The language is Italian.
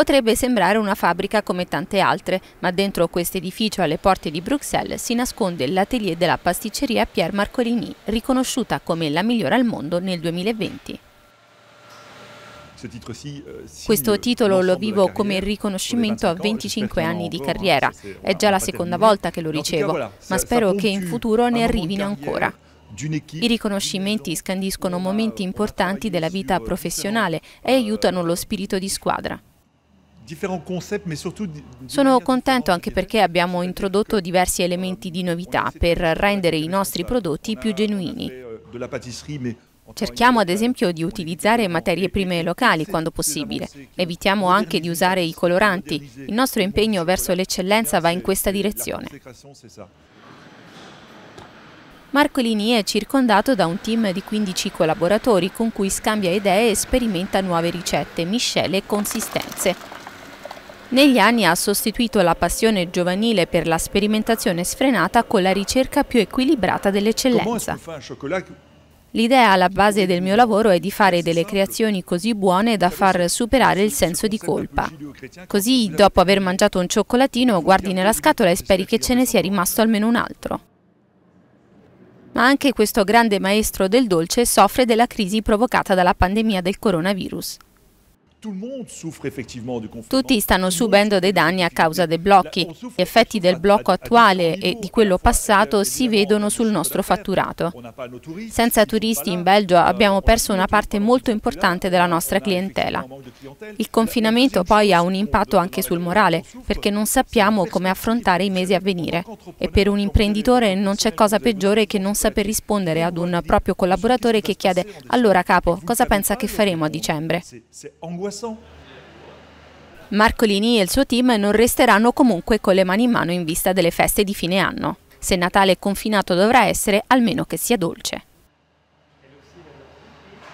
Potrebbe sembrare una fabbrica come tante altre, ma dentro questo edificio alle porte di Bruxelles si nasconde l'atelier della pasticceria Pierre Marcolini, riconosciuta come la migliore al mondo nel 2020. Eh, questo titolo lo vivo come riconoscimento a 25 anni di carriera. È già la seconda volta che lo ricevo, ma spero che in futuro ne arrivino ancora. I riconoscimenti scandiscono momenti importanti della vita professionale e eh, aiutano lo eh, spirito di squadra. Sono contento anche perché abbiamo introdotto diversi elementi di novità per rendere i nostri prodotti più genuini. Euh, Cerchiamo ad esempio di utilizzare materie prime locali quando possibile. Evitiamo anche di usare i coloranti. Il nostro impegno verso l'eccellenza va in questa direzione. Marco Lini è circondato da un team di 15 collaboratori con cui scambia idee e sperimenta nuove ricette, miscele e consistenze. Negli anni ha sostituito la passione giovanile per la sperimentazione sfrenata con la ricerca più equilibrata dell'eccellenza. L'idea alla base del mio lavoro è di fare delle creazioni così buone da far superare il senso di colpa. Così, dopo aver mangiato un cioccolatino, guardi nella scatola e speri che ce ne sia rimasto almeno un altro. Ma anche questo grande maestro del dolce soffre della crisi provocata dalla pandemia del coronavirus. Tutti stanno subendo dei danni a causa dei blocchi. Gli effetti del blocco attuale e di quello passato si vedono sul nostro fatturato. Senza turisti in Belgio abbiamo perso una parte molto importante della nostra clientela. Il confinamento poi ha un impatto anche sul morale, perché non sappiamo come affrontare i mesi a venire. E per un imprenditore non c'è cosa peggiore che non saper rispondere ad un proprio collaboratore che chiede allora capo, cosa pensa che faremo a dicembre? questo? Marcolini e il suo team non resteranno comunque con le mani in mano in vista delle feste di fine anno. Se Natale è confinato dovrà essere, almeno che sia dolce.